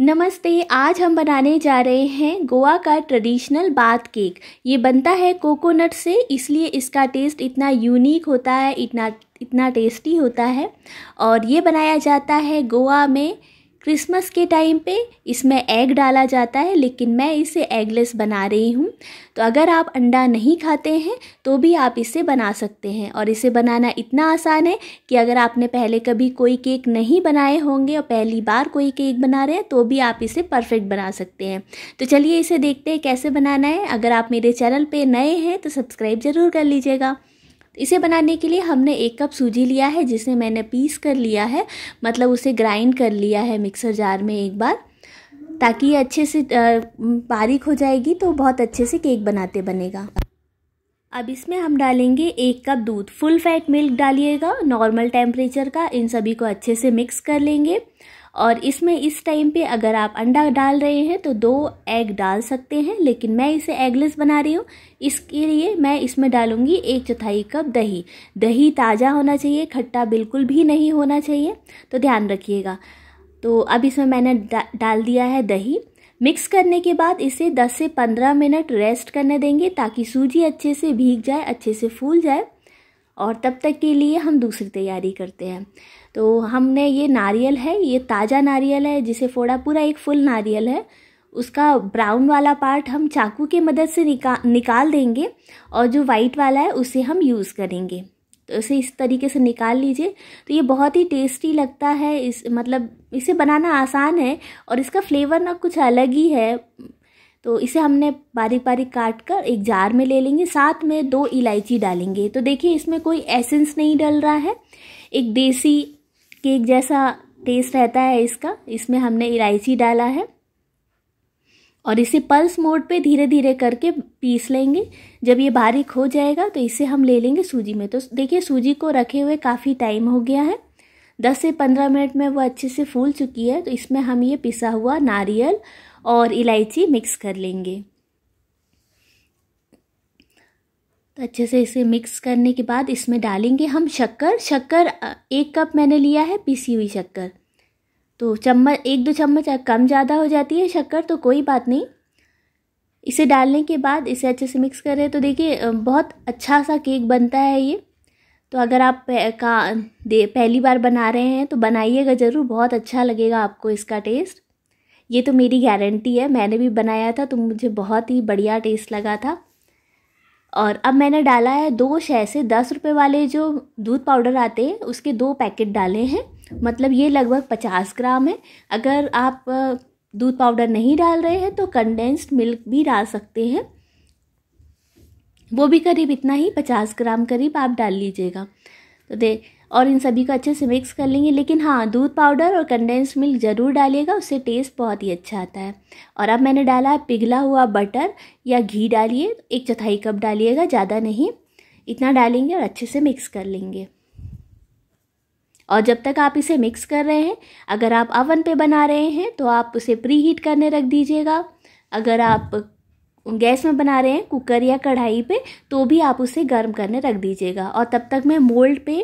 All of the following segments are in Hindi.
नमस्ते आज हम बनाने जा रहे हैं गोवा का ट्रेडिशनल बात केक ये बनता है कोकोनट से इसलिए इसका टेस्ट इतना यूनिक होता है इतना इतना टेस्टी होता है और ये बनाया जाता है गोवा में क्रिसमस के टाइम पे इसमें एग डाला जाता है लेकिन मैं इसे एगलेस बना रही हूँ तो अगर आप अंडा नहीं खाते हैं तो भी आप इसे बना सकते हैं और इसे बनाना इतना आसान है कि अगर आपने पहले कभी कोई केक नहीं बनाए होंगे और पहली बार कोई केक बना रहे हैं तो भी आप इसे परफेक्ट बना सकते हैं तो चलिए इसे देखते हैं कैसे बनाना है अगर आप मेरे चैनल पर नए हैं तो सब्सक्राइब ज़रूर कर लीजिएगा इसे बनाने के लिए हमने एक कप सूजी लिया है जिसे मैंने पीस कर लिया है मतलब उसे ग्राइंड कर लिया है मिक्सर जार में एक बार ताकि ये अच्छे से बारीक हो जाएगी तो बहुत अच्छे से केक बनाते बनेगा अब इसमें हम डालेंगे एक कप दूध फुल फैट मिल्क डालिएगा नॉर्मल टेम्परेचर का इन सभी को अच्छे से मिक्स कर लेंगे और इसमें इस टाइम पे अगर आप अंडा डाल रहे हैं तो दो एग डाल सकते हैं लेकिन मैं इसे एगलेस बना रही हूँ इसके लिए मैं इसमें डालूँगी एक चौथाई कप दही दही ताज़ा होना चाहिए खट्टा बिल्कुल भी नहीं होना चाहिए तो ध्यान रखिएगा तो अब इसमें मैंने डा, डाल दिया है दही मिक्स करने के बाद इसे 10 से 15 मिनट रेस्ट करने देंगे ताकि सूजी अच्छे से भीग जाए अच्छे से फूल जाए और तब तक के लिए हम दूसरी तैयारी करते हैं तो हमने ये नारियल है ये ताज़ा नारियल है जिसे फोड़ा पूरा एक फुल नारियल है उसका ब्राउन वाला पार्ट हम चाकू की मदद से निका निकाल देंगे और जो वाइट वाला है उसे हम यूज़ करेंगे तो इसे इस तरीके से निकाल लीजिए तो ये बहुत ही टेस्टी लगता है इस मतलब इसे बनाना आसान है और इसका फ्लेवर ना कुछ अलग ही है तो इसे हमने बारीक बारीक काट कर एक जार में ले लेंगे साथ में दो इलायची डालेंगे तो देखिए इसमें कोई एसेंस नहीं डल रहा है एक देसी केक जैसा टेस्ट रहता है इसका इसमें हमने इलायची डाला है और इसे पल्स मोड पे धीरे धीरे करके पीस लेंगे जब ये बारीक हो जाएगा तो इसे हम ले लेंगे सूजी में तो देखिए सूजी को रखे हुए काफ़ी टाइम हो गया है दस से पंद्रह मिनट में वो अच्छे से फूल चुकी है तो इसमें हम ये पिसा हुआ नारियल और इलायची मिक्स कर लेंगे तो अच्छे से इसे मिक्स करने के बाद इसमें डालेंगे हम शक्कर शक्कर एक कप मैंने लिया है पीसी हुई शक्कर तो चम्मच एक दो चम्मच कम ज़्यादा हो जाती है शक्कर तो कोई बात नहीं इसे डालने के बाद इसे अच्छे से मिक्स कर रहे तो देखिए बहुत अच्छा सा केक बनता है ये तो अगर आप का पहली बार बना रहे हैं तो बनाइएगा ज़रूर बहुत अच्छा लगेगा आपको इसका टेस्ट ये तो मेरी गारंटी है मैंने भी बनाया था तो मुझे बहुत ही बढ़िया टेस्ट लगा था और अब मैंने डाला है दो छः से दस रुपये वाले जो दूध पाउडर आते हैं उसके दो पैकेट डाले हैं मतलब ये लगभग पचास ग्राम है अगर आप दूध पाउडर नहीं डाल रहे हैं तो कंडेंस्ड मिल्क भी डाल सकते हैं वो भी करीब इतना ही पचास ग्राम करीब आप डाल लीजिएगा तो दे और इन सभी को अच्छे से मिक्स कर लेंगे लेकिन हाँ दूध पाउडर और कंडेंस मिल्क ज़रूर डालिएगा उससे टेस्ट बहुत ही अच्छा आता है और अब मैंने डाला है पिघला हुआ बटर या घी डालिए एक चौथाई कप डालिएगा ज़्यादा नहीं इतना डालेंगे और अच्छे से मिक्स कर लेंगे और जब तक आप इसे मिक्स कर रहे हैं अगर आप ओवन पे बना रहे हैं तो आप उसे प्री हीट करने रख दीजिएगा अगर आप गैस में बना रहे हैं कुकर या कढ़ाई पे तो भी आप उसे गर्म करने रख दीजिएगा और तब तक मैं मोल्ड पे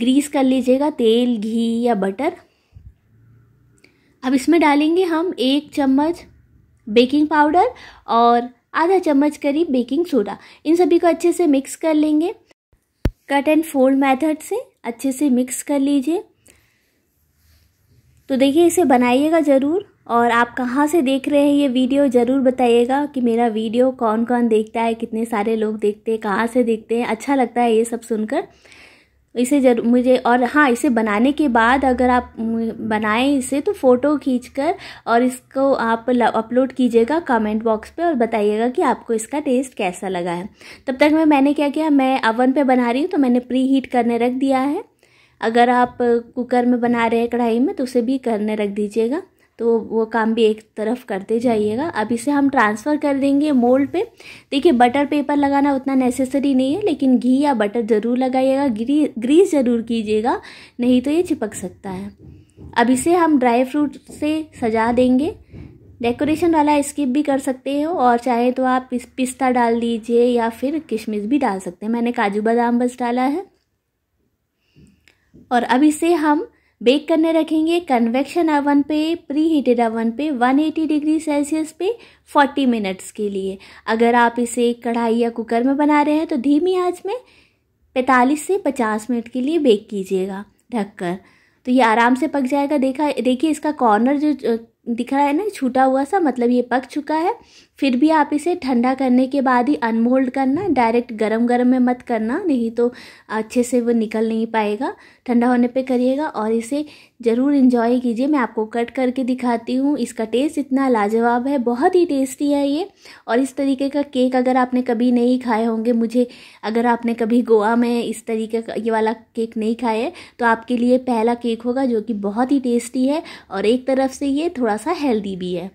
ग्रीस कर लीजिएगा तेल घी या बटर अब इसमें डालेंगे हम एक चम्मच बेकिंग पाउडर और आधा चम्मच करीब बेकिंग सोडा इन सभी को अच्छे से मिक्स कर लेंगे कट एंड फोल्ड मेथड से अच्छे से मिक्स कर लीजिए तो देखिए इसे बनाइएगा ज़रूर और आप कहाँ से देख रहे हैं ये वीडियो ज़रूर बताइएगा कि मेरा वीडियो कौन कौन देखता है कितने सारे लोग देखते हैं कहाँ से देखते हैं अच्छा लगता है ये सब सुनकर इसे जरूर मुझे और हाँ इसे बनाने के बाद अगर आप बनाएं इसे तो फ़ोटो खींचकर और इसको आप अपलोड कीजिएगा कमेंट बॉक्स पे और बताइएगा कि आपको इसका टेस्ट कैसा लगा है तब तक मैं मैंने क्या किया मैं अवन पे बना रही हूँ तो मैंने प्री हीट करने रख दिया है अगर आप कुकर में बना रहे हैं कढ़ाई में तो उसे भी करने रख दीजिएगा तो वो काम भी एक तरफ करते जाइएगा अब इसे हम ट्रांसफ़र कर देंगे मोल्ड पे देखिए बटर पेपर लगाना उतना नेसेसरी नहीं है लेकिन घी या बटर ज़रूर लगाइएगा ग्री ग्रीस ज़रूर कीजिएगा नहीं तो ये चिपक सकता है अब इसे हम ड्राई फ्रूट से सजा देंगे डेकोरेशन वाला स्किप भी कर सकते हो और चाहे तो आप पिस्ता डाल दीजिए या फिर किशमिश भी डाल सकते हैं मैंने काजू बादाम बस डाला है और अब इसे हम बेक करने रखेंगे कन्वेक्शन ओवन पे प्री हीटेड ओवन पे 180 डिग्री सेल्सियस पे 40 मिनट्स के लिए अगर आप इसे कढ़ाई या कुकर में बना रहे हैं तो धीमी आंच में 45 से 50 मिनट के लिए बेक कीजिएगा ढककर तो ये आराम से पक जाएगा देखा देखिए इसका कॉर्नर जो दिख रहा है ना छूटा हुआ सा मतलब ये पक चुका है फिर भी आप इसे ठंडा करने के बाद ही अनमोल्ड करना डायरेक्ट गरम गरम में मत करना नहीं तो अच्छे से वो निकल नहीं पाएगा ठंडा होने पे करिएगा और इसे ज़रूर इन्जॉय कीजिए मैं आपको कट करके दिखाती हूँ इसका टेस्ट इतना लाजवाब है बहुत ही टेस्टी है ये और इस तरीके का केक अगर आपने कभी नहीं खाए होंगे मुझे अगर आपने कभी गोवा में इस तरीके का ये वाला केक नहीं खाया है तो आपके लिए पहला केक होगा जो कि बहुत ही टेस्टी है और एक तरफ से ये थोड़ा सा हेल्दी भी है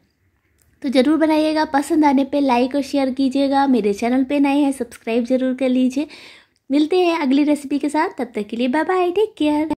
तो ज़रूर बनाइएगा पसंद आने पर लाइक और शेयर कीजिएगा मेरे चैनल पर नए हैं सब्सक्राइब ज़रूर कर लीजिए मिलते हैं अगली रेसिपी के साथ तब तक के लिए बाय बाय टेक केयर